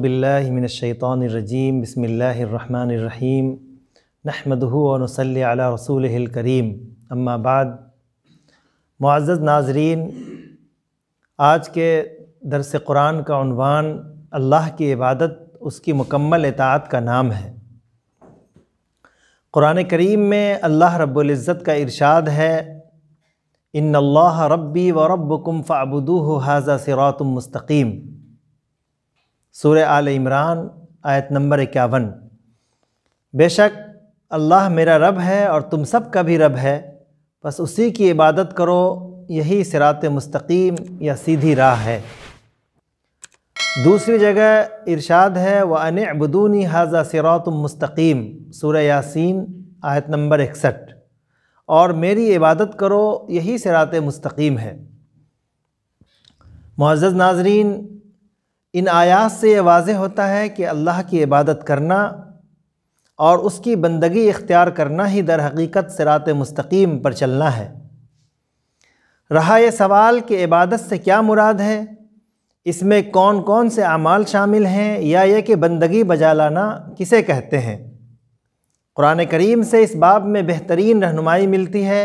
अज़बिल्लिमिनशैतरजीम बसमीम नहमदूनसल रसूल करीम अम्माबाद मुआज़ नाजरीन आज के दरस कुरान का उनवान अल्लाह की इबादत उसकी मुकम्मल इतात का नाम है क़ुरान करीम में अल्लाह रब्ज़त का इरशाद है इन रब्बी व रब्बुकुम फ़ाबुदूह हाजा सिरातुम मुस्तकीम सूर्य आल इमरान आयत नंबर इक्यावन बेशक अल्लाह मेरा रब है और तुम सब का भी रब है बस उसी की इबादत करो यही सिरात मस्तकीम या सीधी राह है दूसरी जगह इरशाद है व अन अबदूनी हाजा सिरात मुस्तकीम सूर यासीन आयत नंबर इकसठ और मेरी इबादत करो यही सिरात मस्तकीम है मुआज़ नाजरीन इन आयात से ये वाज होता है कि अल्लाह की इबादत करना और उसकी बंदगी इख्तियार करना ही दर हकीकत सरात मस्तकीम पर चलना है रहा यह सवाल कि इबादत से क्या मुराद है इसमें कौन कौन से अमाल शामिल हैं या यह कि बंदगी बजा लाना किसे कहते हैं कुरान करीम से इस बाब में बेहतरीन रहनुमाई मिलती है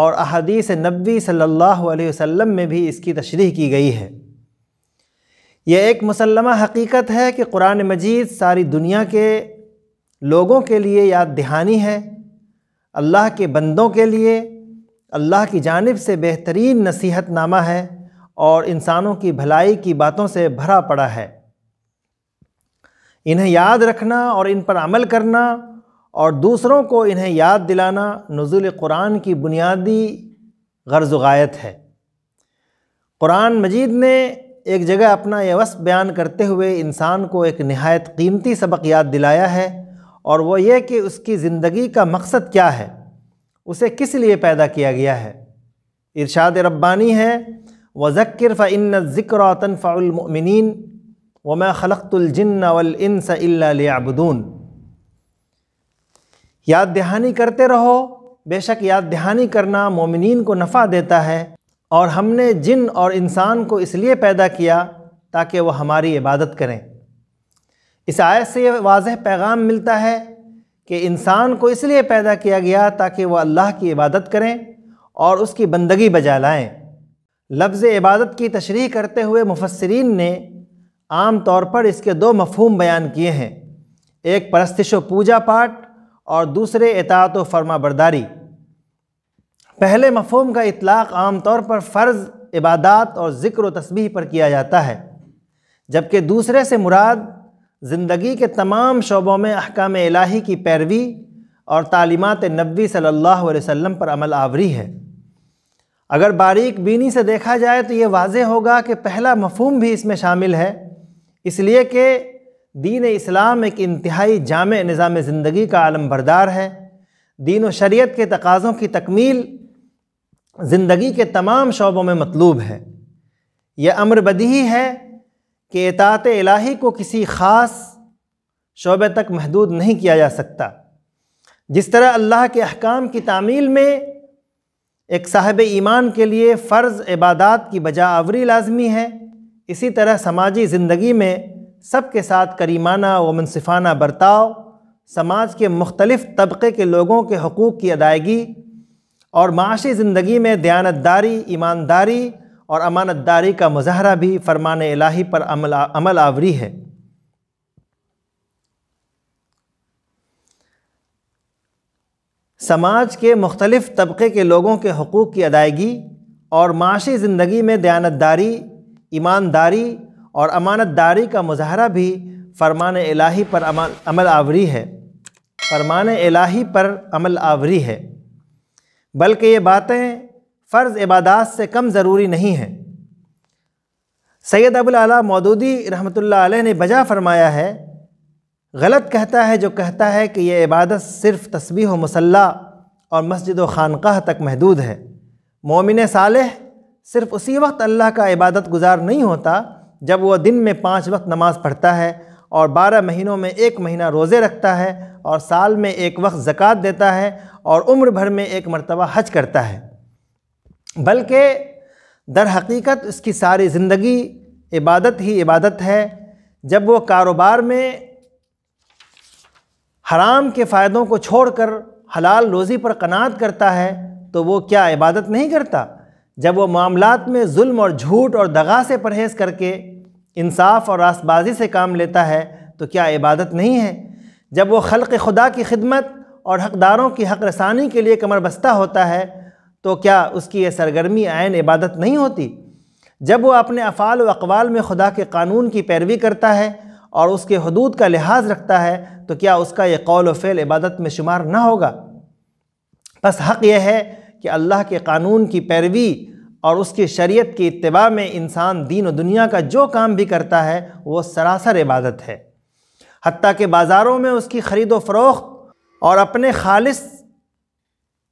और अहदीस नबी सल्ला वसम में भी इसकी तशरीह की गई है यह एक मुसलमा हकीकत है कि कुरान मजीद सारी दुनिया के लोगों के लिए याद दहानी है अल्लाह के बंदों के लिए अल्लाह की जानब से बेहतरीन नसीहत नामा है और इंसानों की भलाई की बातों से भरा पड़ा है इन्हें याद रखना और इन पर अमल करना और दूसरों को इन्हें याद दिलाना नज़ुल कुरान की बुनियादी गर्ज़ायत है कुरान मजीद ने एक जगह अपना यह वस बयान करते हुए इंसान को एक नहायत कीमती सबक याद दिलाया है और वो ये कि उसकी ज़िंदगी का मकसद क्या है उसे किस लिए पैदा किया गया है इरशाद रब्बानी है वज़क्र फ़िन ज़िक्र तनफ़ामिन वमा ख़लतुलजन वलस अबदून याद दहानी करते रहो बेशक याद दहानी करना मोमिन को नफ़ा देता है और हमने जिन और इंसान को इसलिए पैदा किया ताकि वह हमारी इबादत करें इस आयत से यह वाजह पैगाम मिलता है कि इंसान को इसलिए पैदा किया गया ताकि वह अल्लाह की इबादत करें और उसकी बंदगी बजा लाएँ लफ्ज़ इबादत की तशरी करते हुए मुफसरीन ने आम तौर पर इसके दो मफहम बयान किए हैं एक परस्तिश पूजा पाठ और दूसरे एतात व फर्मा बरदारी पहले मफहम का इतलाक़ आम तौर पर फ़र्ज़ इबादत और ज़िक्र तस्बीह पर किया जाता है जबकि दूसरे से मुराद ज़िंदगी के तमाम शोबों में अहकाम इलाही की पैरवी और तालीमत नबी सल्लल्लाहु अलैहि वसल्लम पर अमल आवरी है अगर बारीक बीनी से देखा जाए तो ये वाज होगा कि पहला मफहम भी इसमें शामिल है इसलिए कि दीन इस्लाम एक इंतहाई जाम निज़ाम ज़िंदगी का आलम बरदार है दीन व शरीयत के तकाज़ों की तकमील ज़िंदगी के तमाम शोबों में मतलूब है यह अमर बदही है कि एतात इलाही को किसी ख़ास शोबे तक महदूद नहीं किया जा सकता जिस तरह अल्लाह के अहकाम की तामील में एक साहब ईमान के लिए फ़र्ज़ इबादत की बजा आवरी लाजमी है इसी तरह समाजी ज़िंदगी में सब के साथ करीमाना व मुनसिफाना बर्ताव समाज के मुख्तलिफ़ तबक़े के लोगों के हकूक़ की अदायगी और माशी ज़िंदगी में दयानतदारी ईमानदारी और अमानतदारी का मुजाहरा भी फरमान इलाही पर अमल अमल आवरी है समाज के मुख्तलिफ़ तबक़े के लोगों के हकूक़ की अदायगी और माशी ज़िंदगी में दयानतदारी ईमानदारी और अमानतदारी का मुजाहरा भी फरमान इलाही पर अमल आवरी है फरमान इलाही पर अमल आवरी है बल्कि ये बातें फ़र्ज़ इबादात से कम ज़रूरी नहीं हैं सैयद अबुल मौदूदी रहमतुल्लाह अलैह ने बजा फरमाया है गलत कहता है जो कहता है कि यह इबादत सिर्फ़ तस्बीह मसल्ला और मस्जिद व खानकाह तक महदूद है मोमिन साल सिर्फ़ उसी वक्त अल्लाह का इबादत गुजार नहीं होता जब वह दिन में पाँच वक्त नमाज़ पढ़ता है और बारह महीनों में एक महीना रोज़े रखता है और साल में एक वक्त ज़क़़त देता है और उम्र भर में एक मरतबा हज करता है बल्कि दर हकीकत उसकी सारी ज़िंदगी इबादत ही इबादत है जब वो कारोबार में हराम के फ़ायदों को छोड़कर हलाल रोज़ी पर कनात करता है तो वो क्या इबादत नहीं करता जब वो मामलात में जुल्म और झूठ और दगा से परहेज़ करके इंसाफ और रासबाजी से काम लेता है तो क्या इबादत नहीं है जब वो खल्क़ खुदा की खिदमत और हकदारों की हक रसानी के लिए कमर बस्ता होता है तो क्या उसकी ये सरगर्मी आयन इबादत नहीं होती जब वह अपने अफ़ाल व अकवाल में खुदा के कानून की पैरवी करता है और उसके हदूद का लिहाज रखता है तो क्या उसका यह कौल फ़ैल इबादत में शुमार ना होगा बस हक़ यह है कि अल्लाह के कानून की पैरवी और उसकी शरीयत की इतबा में इंसान दीन और दुनिया का जो काम भी करता है वो सरासर इबादत है हती के बाज़ारों में उसकी ख़रीदो फरोख्त और अपने खालिस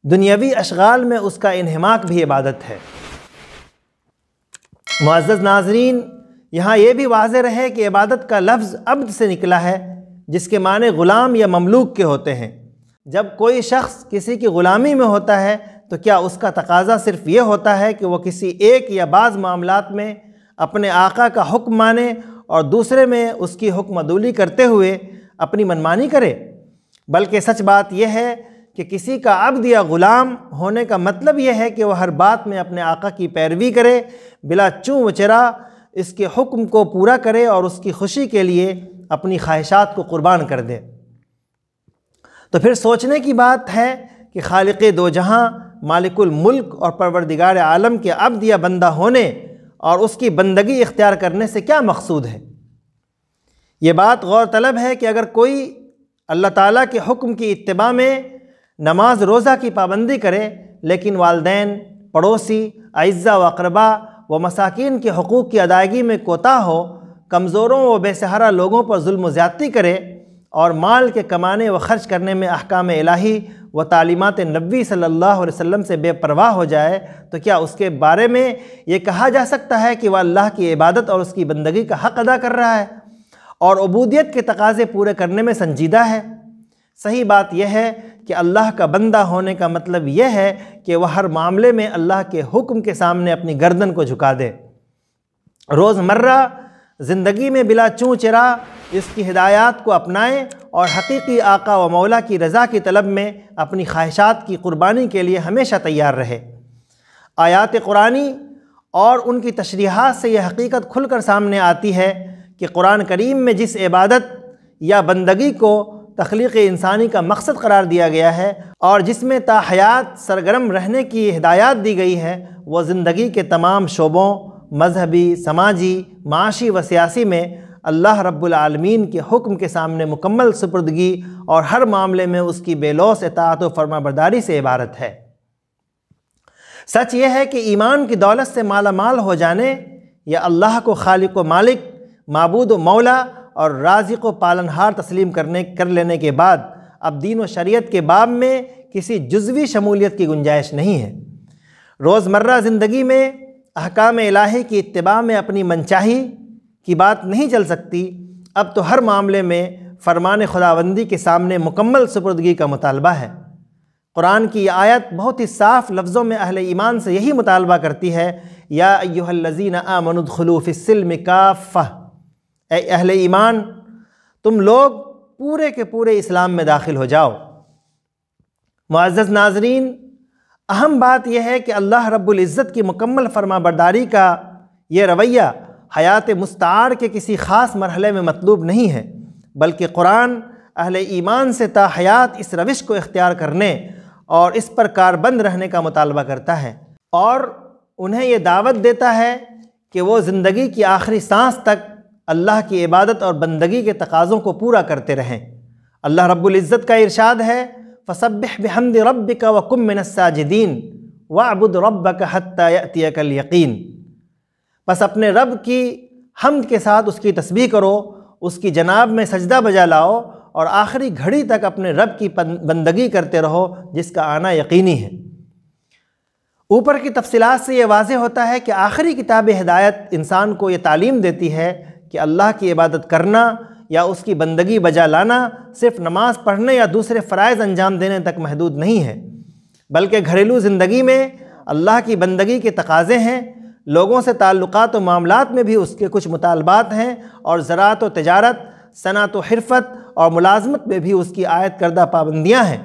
दुनियावी अशगाल में उसका इन्हमाक भी इबादत है मज्ज़ नाजरीन यहाँ ये भी वाज रहे कि इबादत का लफ्ज़ अब्द से निकला है जिसके माने ग़ुलाम या ममलूक के होते हैं जब कोई शख्स किसी की ग़ुलामी में होता है तो क्या उसका तकाजा सिर्फ ये होता है कि वह किसी एक या बाज़ मामला में अपने आका का हुक्म माने और दूसरे में उसकी हुक्मदूली करते हुए अपनी मनमानी करे बल्कि सच बात यह है कि किसी का अब्द या ग़ुलाम होने का मतलब यह है कि वह हर बात में अपने आका की पैरवी करे बिला चूँ वचरा इसके हुक्म को पूरा करे और उसकी खुशी के लिए अपनी ख्वाहिशात को कुर्बान कर दे तो फिर सोचने की बात है कि खालिक दो जहाँ मालिकुल मुल्क और परवरदिगार आलम के अब्द या बंदा होने और उसकी बंदगी इख्तियार करने से क्या मकसूद है ये बात गौरतलब है कि अगर कोई अल्लाह ताला के हुक्म की इत्तबा में नमाज रोज़ा की पाबंदी करें लेकिन वालदे पड़ोसी अज्ज़ा व अकरबा व मसाकिन के हकूक़ की अदायगी में कोता हो कमज़ोरों व बेसहारा लोगों पर जुल्म ज़्यादती करे और माल के कमाने व ख़र्च करने में अहकाम इलाही व तालीमत नबी सल्लल्लाहु अलैहि वसल्लम से बेपरवाह हो जाए तो क्या उसके बारे में ये कहा जा सकता है कि वह अल्लाह की इबादत और उसकी बंदगी का हक़ अदा कर रहा है और अबूदियत के तकाज़े पूरे करने में संजीदा है सही बात यह है कि अल्लाह का बंदा होने का मतलब यह है कि वह हर मामले में अल्लाह के हुक्म के सामने अपनी गर्दन को झुका दे रोज़मर्रा ज़िंदगी में बिला चूँ चरा इसकी हिदायत को अपनाएं और हकीकी आका व मौला की रज़ा की तलब में अपनी ख्वाहिशात की क़ुर्बानी के लिए हमेशा तैयार रहे आयात कुरानी और उनकी तशरीहत से यह हकीकत खुलकर सामने आती है कि कुरान करीम में जिस इबादत या बंदगी को तख्लीक इंसानी का मकसद करार दिया गया है और जिसमें ताहयात सरगर्म रहने की हिदायत दी गई है वह ज़िंदगी के तमाम शोबों मजहबी समाजी माशी व सियासी में अल्लाह रब्बुलमीन के हुक्म के सामने मुकम्मल सुपुर्दगी और हर मामले में उसकी बेलौस इतात व फर्माबरदारी से इबारत है सच यह है कि ईमान की दौलत से मालामाल हो जाने या अल्लाह को खालिक व मालिक मबूद व मौला और राजी को पालनहार तस्लीम करने कर लेने के बाद अब दीन व शरीयत के बाब में किसी जज्वी शमूलियत की गुंजाइश नहीं है रोज़मर्रा ज़िंदगी में अहकाम इलाही की इतबा में अपनी मनचाही की बात नहीं चल सकती अब तो हर मामले में फरमान खुदाबंदी के सामने मुकम्मल सुपुर्दगी का मुतालबा है कुरान की आयत बहुत ही साफ़ लफ्ज़ों में अहल ईमान से यही मुतालबा करती है या युहलजीन आमनुदलूफ़िसलम काफ़ अहल ईमान तुम लोग पूरे के पूरे इस्लाम में दाखिल हो जाओ मुआज़ नाजरीन अहम बात यह है कि अल्लाह रब्ज़त की मुकम्मल फरमाबरदारी का ये रवैया हयात मुस्तार के किसी ख़ास मरहले में मतलूब नहीं है बल्कि कुरान अहल ईमान से ताहयात इस रविश को इख्तियार करने और इस पर कारबंद रहने का मुतालबा करता है और उन्हें ये दावत देता है कि वो ज़िंदगी की आखिरी सांस तक अल्लाह की इबादत और बंदगी के तकाज़ों को पूरा करते रहें अल्लाह रब्ज़त का इरशाद है फ़सब हमद रब का व वाबुद रब का हत्याकल यकीन बस अपने रब की हमद के साथ उसकी तस्बीह करो उसकी जनाब में सजदा बजा लाओ और आखिरी घड़ी तक अपने रब की बंदगी करते रहो जिसका आना यकीनी है ऊपर की तफसीत से ये वाज होता है कि आखिरी किताब हिदायत इंसान को ये तालीम देती है कि अल्लाह की इबादत करना या उसकी बंदगी बजा लाना सिर्फ नमाज पढ़ने या दूसरे फ़रज़ अंजाम देने तक महदूद नहीं है बल्कि घरेलू ज़िंदगी में अल्लाह की बंदगी के तकाज़े हैं लोगों से ताल्लुक़ व मामलों में भी उसके कुछ मुतालबात हैं और ज़रात व तजारत सनात व हरफत और मुलाजमत में भी उसकी आयत करदा पाबंदियाँ हैं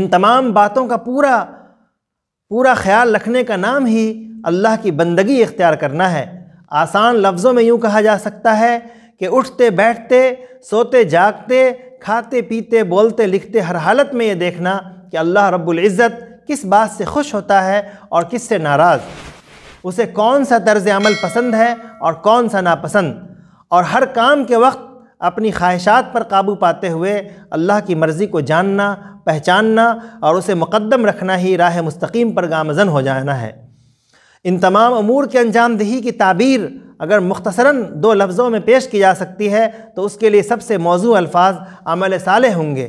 इन तमाम बातों का पूरा पूरा ख्याल रखने का नाम ही अल्लाह की बंदगी इख्तियार करना है आसान लफ्ज़ों में यूँ कहा जा सकता है कि उठते बैठते सोते जागते खाते पीते बोलते लिखते हर हालत में ये देखना कि अल्लाह रब्बुल इज़्ज़त किस बात से खुश होता है और किस से नाराज़ उसे कौन सा तर्ज अमल पसंद है और कौन सा नापसंद और हर काम के वक्त अपनी ख्वाहिशात पर काबू पाते हुए अल्लाह की मर्ज़ी को जानना पहचानना और उसे मुकदम रखना ही राह मुस्तकीम पर गामजन हो जाना है इन तमाम अमूर के अंजाम दही की ताबीर अगर मुख्तसरा दो लफ्ज़ों में पेश की जा सकती है तो उसके लिए सबसे मौजू अल्फाज अमल साले होंगे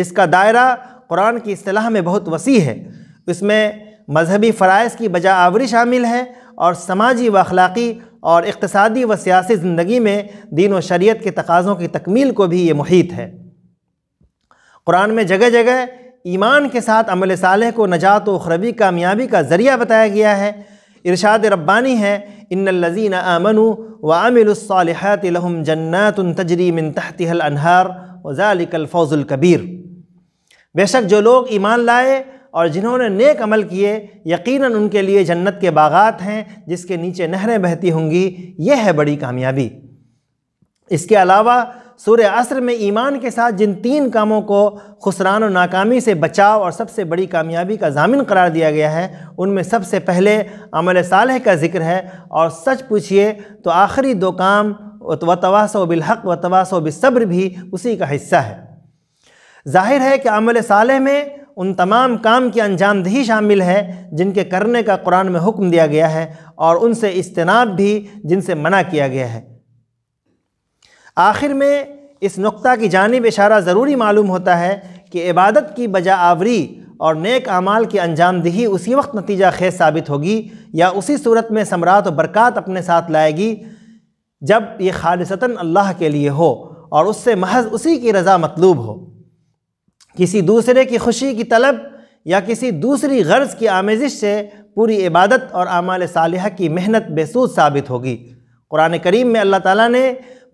जिसका दायरा कुरान की असलाह में बहुत वसी है इसमें मजहबी फ़रज़ की बजा आवरी शामिल है और समाजी व अखलाक़ी और इकतसदी व सियासी ज़िंदगी में दीन व शरीयत के तकाज़ों की तकमील को भी ये मुहित है कुरान में जगह जगह ईमान के साथ अमल साले को नजात व खरबी कामयाबी का ज़रिया बताया गया है इरशाद रब्बानी है इन लजीन आमनु वामिलसालहत लहम जन्नत तजरीमिन तहतिहल अनहार फौजुल कबीर बेशक जो लोग ईमान लाए और जिन्होंने नेक अमल किए यकीनन उनके लिए जन्नत के बागात हैं जिसके नीचे नहरें बहती होंगी यह है बड़ी कामयाबी इसके अलावा सूर्य असर में ईमान के साथ जिन तीन कामों को खुसरान और नाकामी से बचाव और सबसे बड़ी कामयाबी का जामिन करार दिया गया है उनमें सबसे पहले अमल साल का जिक्र है और सच पूछिए तो आखिरी दो काम व तवासो बिलहक व तवासो बिसब्र भी उसी का हिस्सा है जाहिर है कि अमल साल में उन तमाम काम की अनजामदही शामिल है जिनके करने का कुरान में हुक्म दिया गया है और उनसे इज्तनाब भी जिनसे मना किया गया है आखिर में इस नुक्ता की जानब इशारा ज़रूरी मालूम होता है कि इबादत की बजा आवरी और नेक अमाल की अंजामदही उसी वक्त नतीजा खेज साबित होगी या उसी सूरत में समरात और बरक़ात अपने साथ लाएगी जब ये खालसता अल्लाह के लिए हो और उससे महज उसी की रज़ा मतलूब हो किसी दूसरे की खुशी की तलब या किसी दूसरी गर्ज की आमेजिश से पूरी इबादत और आमाल साल की मेहनत बेसूद साबित होगी कुरान करीम में अल्लाह ताला ने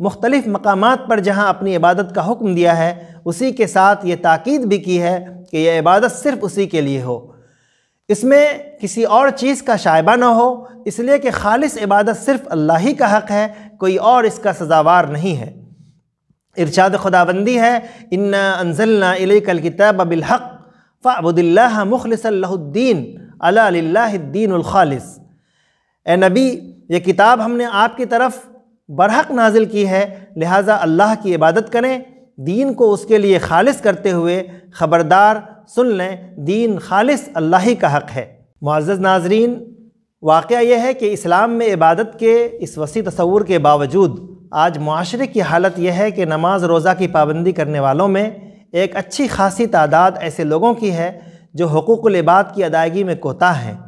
मुख्तलिफ़ मकाम पर जहाँ अपनी इबादत का हुक्म दिया है उसी के साथ ये ताक़ीद भी की है कि यह इबादत सिर्फ़ उसी के लिए हो इसमें किसी और चीज़ का शायबा ना हो इसलिए कि खालिस इबादत सिर्फ़ अल्लाह ही का हक़ है कोई और इसका सजावार नहीं है इर्शाद खुदाबंदी है इन्ना अनजल्ना कल किताब बिलहक़ फ़ाबुदिल्ला मुखलसल्लाद्दीन खालिस ए नबी ये किताब हमने आपकी तरफ़ बरहक नाजिल की है लिहाजा अल्लाह की इबादत करें दीन को उसके लिए खालिस करते हुए ख़बरदार सुन लें दीन खालिस अल्लाह ही का हक़ है मुआज़ नाजरीन वाक़ यह है कि इस्लाम में इबादत के इस वसी तस्वूर के बावजूद आज माशरे की हालत यह है कि नमाज रोज़ा की पाबंदी करने वालों में एक अच्छी खासी तादाद ऐसे लोगों की है जो हकूक़ इबाद की अदायगी में कोता हैं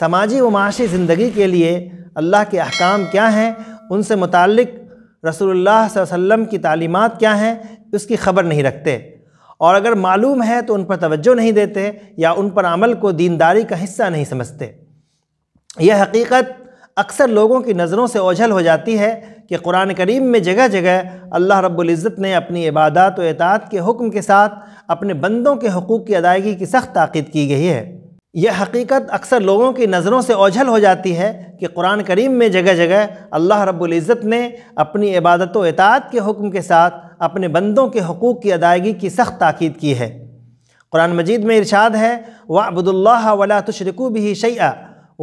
समाजी व माशी ज़िंदगी के लिए अल्लाह के अहकाम क्या हैं उनसे मुतक रसोल्ला वसम की तालीमत क्या हैं उसकी ख़बर नहीं रखते और अगर मालूम है तो उन पर तवज्जो नहीं देते या उन पर अमल को दीनदारी का हिस्सा नहीं समझते यह हकीकत अक्सर लोगों की नज़रों से ओझल हो जाती है कि कुरान करीम में जगह जगह अल्लाह रब्ज़त ने अपनी इबादत व इतात के हुक्म के साथ अपने बंदों के हकूक़ की अदायगी की सख्त ताक़द की गई है यह हकीकत अक्सर लोगों की नज़रों से ओझल हो जाती है कि कुरान करीम में जगह जगह अल्लाह रब्बुल इज़्ज़त ने अपनी इबादत व के हुक्म के साथ अपने बंदों के हकूक़ की अदायगी की सख्त ताक़ीद की है कुरान मजीद में इरशाद है व अबुदुल्ला वला तशरकू भी शैया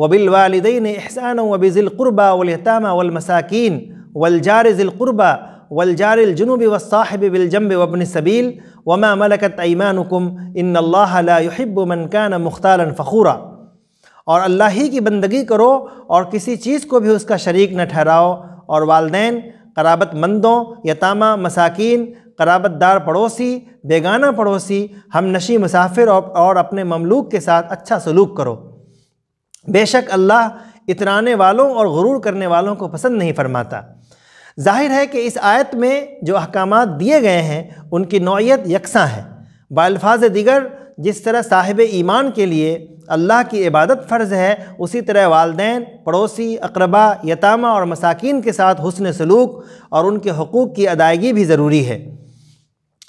वबिल वालदेन एहसान वबिज़िलक़ुरबा वलतामा वलमसाकिन वलजार ज़िलक़ुरबा जुनूब वलजारजुनूब वसाहब बिलजम्ब वबन सबील वमा मलकत ईमानकुम इन लाहिब्बमन कान मुख्तालन फ़खूरा और अल्लाह ही की बंदगी करो और किसी चीज़ को भी उसका शरीक न ठहराओ और कराबत मंदों यतामा मसाकिन कराबतदार पड़ोसी बेगाना पड़ोसी हम नशी मुसाफिर और अपने ममलूक के साथ अच्छा सलूक करो बेशक अल्लाह इतराने वालों और गुरूर करने वालों को पसंद नहीं फरमाता जाहिर है कि इस आयत में जो अहकाम दिए गए हैं उनकी नौीयत यकसा है बालफाज दिगर जिस तरह साहिब ईमान के लिए अल्लाह की इबादत फ़र्ज़ है उसी तरह वालदे पड़ोसी अकरबा यतामा और मसाकिन के साथ हसन सलूक और उनके हकूक़ की अदायगी भी ज़रूरी है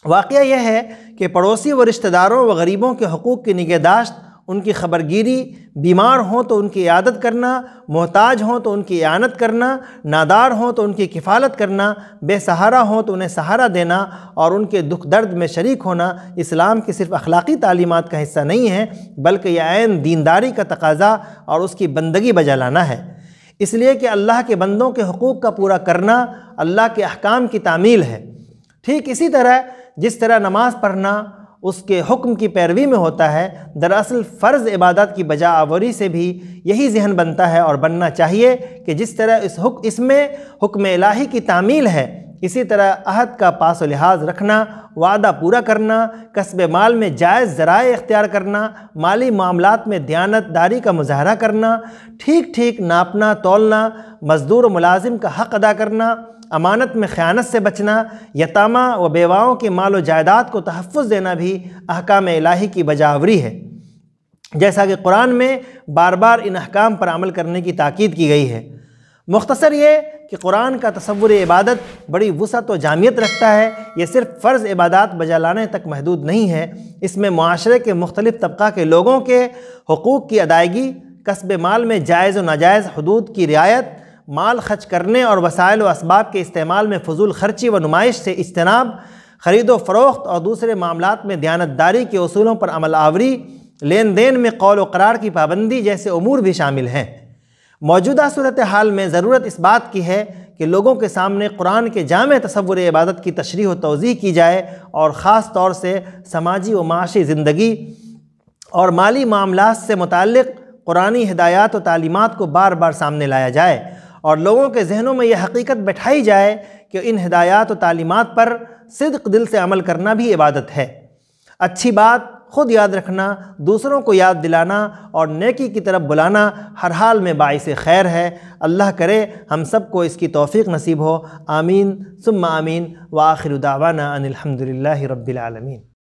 वाक़ यह है कि पड़ोसी व रिश्तेदारों व गरीबों के हकूक़ की निगहदाश्त उनकी खबरगिरी बीमार हों तो उनकी आदत करना मोहताज हों तो उनकी आनत करना नादार हों तो उनकी किफ़ालत करना बेसहारा हों तो उन्हें सहारा देना और उनके दुख दर्द में शरीक होना इस्लाम की सिर्फ अखलाक़ी तालीमत का हिस्सा नहीं है बल्कि यह आन दीनदारी का तकाजा और उसकी बंदगी बजा लाना है इसलिए कि अल्लाह के बंदों के हकूक़ का पूरा करना अल्लाह के अहकाम की तामील है ठीक इसी तरह जिस तरह नमाज़ पढ़ना उसके हुक्म की पैरवी में होता है दरअसल फ़र्ज़ इबादत की बजा आवरी से भी यही जहन बनता है और बनना चाहिए कि जिस तरह इस हुक्म इसमें हुक्म इलाही की तामील है इसी तरह अहद का पास लिहाज रखना वादा पूरा करना कस्ब माल में जायज़ ज़राए इख्तियार करना माली मामलों में दयानतदारी का मुजाहरा करना ठीक ठीक नापना तोलना मज़दूर मुलाजिम का हक़ अदा करना अमानत में ख़यानत से बचना यतामा व बेवाओं के माल व जायदाद को तहफ़ देना भी अहकाम इलाही की बजावरी है जैसा कि कुरान में बार बार इन अहकाम पर अमल करने की ताक़द की गई है मुख्तसर ये कि कुरान का तस्वुर इबादत बड़ी वसत व जामियत रखता है ये सिर्फ फ़र्ज़ इबादत बजा लाने तक महदूद नहीं है इसमें माशरे के मुख्तलिफ़ तबका के लोगों के हकूक़ की अदायगी कस्ब माल में जायज़ व नाजायज़ हदूद की रियायत माल खर्च करने और वसायल व इसबाब के इस्तेमाल में फजूल खर्ची व नुमाइश से इजतनाब खरीदो फ़रोख्त और दूसरे मामलों में दयानतदारी के असूलों पर अमल आवरी लेन देन में कौल व करार की पाबंदी जैसे अमूर भी शामिल हैं मौजूदा सूरत हाल में ज़रूरत इस बात की है कि लोगों के सामने कुरान के जाम तस्वुर इबादत की तशरी व तोज़ी की जाए और ख़ास तौर से समाजी व माशी ज़िंदगी और माली मामला से मुतल कुरानी हदायात व तालीमत को बार बार सामने लाया जाए और लोगों के जहनों में यह हकीकत बैठाई जाए कि इन हदायात व तलीमत पर सिद्क दिल से अमल करना भी इबादत है अच्छी बात खुद याद रखना दूसरों को याद दिलाना और नेकी की तरफ बुलाना हर हाल में बायस खैर है अल्लाह करे हम सब को इसकी तोफ़ी नसीब हो आमीन सुम आमीन व आखिर दावाना अनिलहमदिल्ला रबालमीन